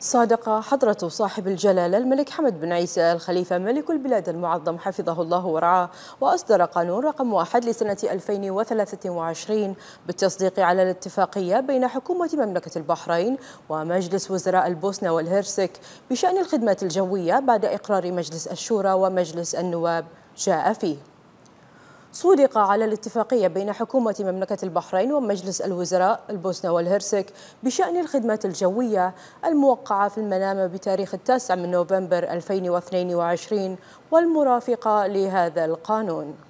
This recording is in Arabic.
صادق حضرة صاحب الجلالة الملك حمد بن عيسى الخليفة ملك البلاد المعظم حفظه الله ورعاه وأصدر قانون رقم واحد لسنة 2023 بالتصديق على الاتفاقية بين حكومة مملكة البحرين ومجلس وزراء البوسنة والهرسك بشأن الخدمات الجوية بعد إقرار مجلس الشورى ومجلس النواب جاء فيه صودق على الاتفاقية بين حكومة مملكة البحرين ومجلس الوزراء البوسنة والهرسك بشأن الخدمات الجوية الموقعة في المنامة بتاريخ التاسع من نوفمبر 2022 والمرافقة لهذا القانون